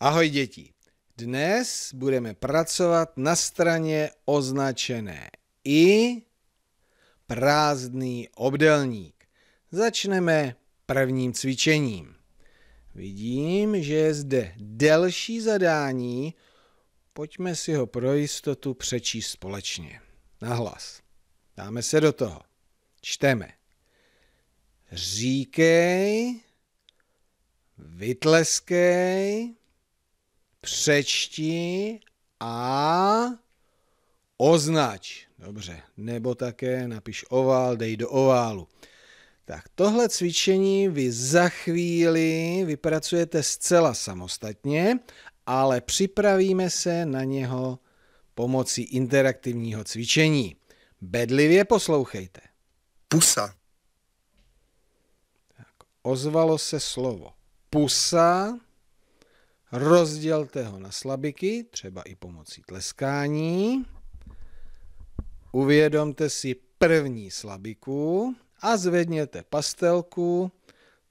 Ahoj děti! Dnes budeme pracovat na straně označené i prázdný obdelník. Začneme prvním cvičením. Vidím, že je zde delší zadání. Pojďme si ho pro jistotu přečíst společně. Nahlas. Dáme se do toho. Čteme. Říkej, vytleskej, přečti a označ. Dobře, nebo také napiš ovál, dej do oválu. Tak tohle cvičení vy za chvíli vypracujete zcela samostatně, ale připravíme se na něho pomocí interaktivního cvičení. Bedlivě poslouchejte. Pusa. Tak, ozvalo se slovo pusa rozdělte ho na slabiky, třeba i pomocí tleskání. Uvědomte si první slabiku a zvedněte pastelku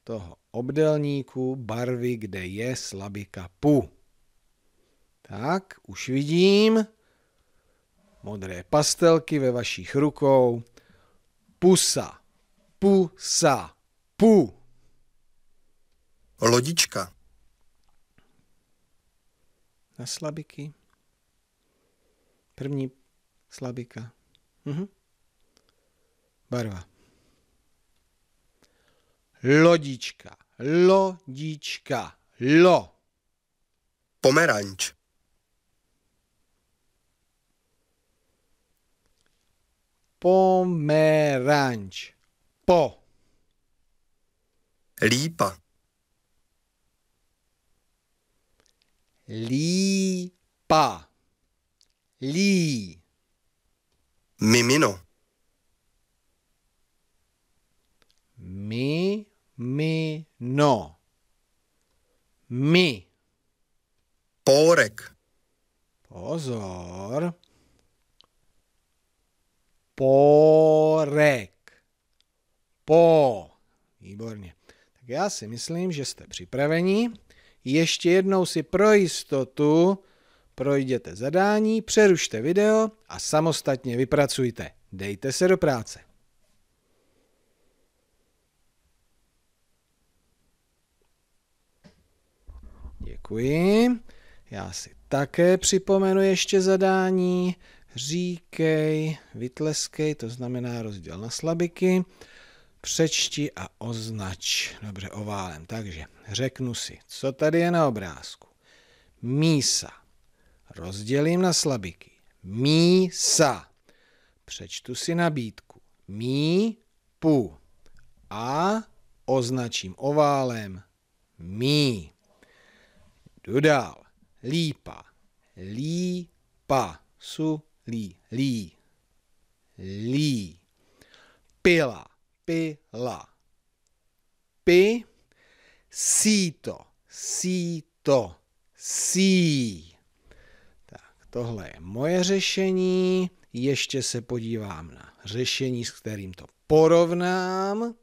toho obdelníku barvy, kde je slabika pu. Tak, už vidím modré pastelky ve vašich rukou. Pusa, pusa, pu. Lodička na slabiky. První slabika. Mhm. Barva. Lodička. Lodička. Lo. Pomeranč. Pomeranč. Po. Lípa. Lípa. Lí. Mimino. Mi, mi, no. Mi. Porek. Pozor. porek Po. Výborně. Tak já si myslím, že jste připraveni. Ještě jednou si pro jistotu projděte zadání, přerušte video a samostatně vypracujte. Dejte se do práce. Děkuji. Já si také připomenu ještě zadání. Říkej, vytleskej, to znamená rozděl na slabiky. Přečti a označ. Dobře, oválem. Takže řeknu si, co tady je na obrázku. Mísa. Rozdělím na slabiky. Mísa. Přečtu si nabídku. Mí, pu. A označím oválem. Mí. Jdu dál. Lípa. Lípa. Su, lí, lí. Lí. Pila pila. Pi, síto, síto, sí. Tak, tohle je moje řešení. Ještě se podívám na řešení, s kterým to porovnám.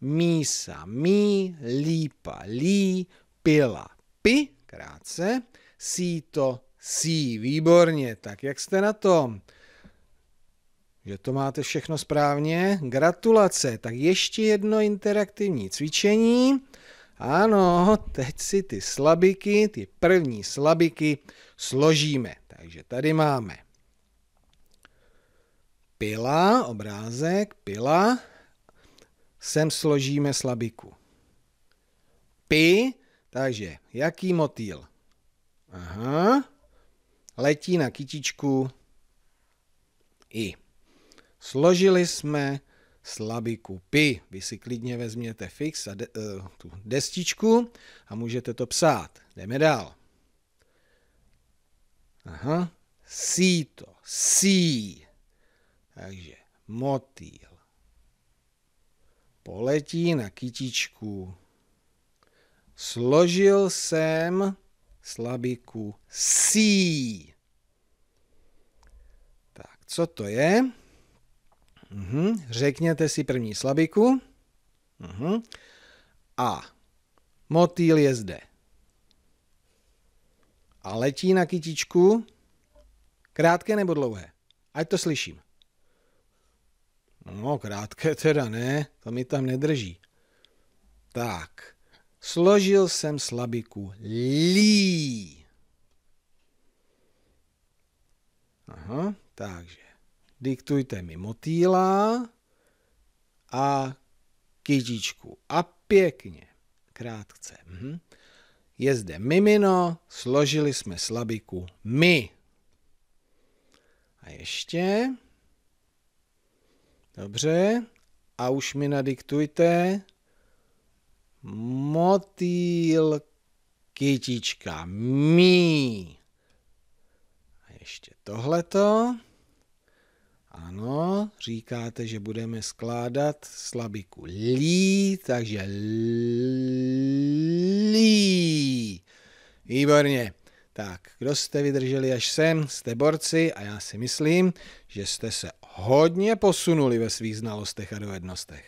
Mísa, mí, lípa, lí, pila, pi, krátce, síto, sí. Výborně, tak jak jste na tom? že to máte všechno správně. Gratulace, tak ještě jedno interaktivní cvičení. Ano, teď si ty slabiky, ty první slabiky složíme. Takže tady máme pila, obrázek, pila, sem složíme slabiku. Pi, takže jaký motýl? Aha, letí na kytičku i. Složili jsme slabiku pi. Vy si klidně vezměte fix a de, uh, tu destičku a můžete to psát. Jdeme dál. Aha, síto, sí. Takže motýl. Poletí na kytičku. Složil jsem slabiku sí. Tak, co to je? Mm-hmm. Řekněte si první slabiku. Mm-hmm. A motýl je zde. A letí na kytičku. Krátké nebo dlouhé? Ať to slyším. No, krátké teda ne, to mi tam nedrží. Tak, složil jsem slabiku lí. Aha, takže diktujte mi motýla a kytičku. A pěkně, krátce. Mhm. Je zde mimino, složili jsme slabiku my. A ještě. Dobře. A už mi nadiktujte motýl kytička mí. A ještě tohleto říkáte, že budeme skládat slabiku lí, takže lí. Výborně. Tak, kdo jste vydrželi až sem, jste borci a já si myslím, že jste se hodně posunuli ve svých znalostech a dovednostech.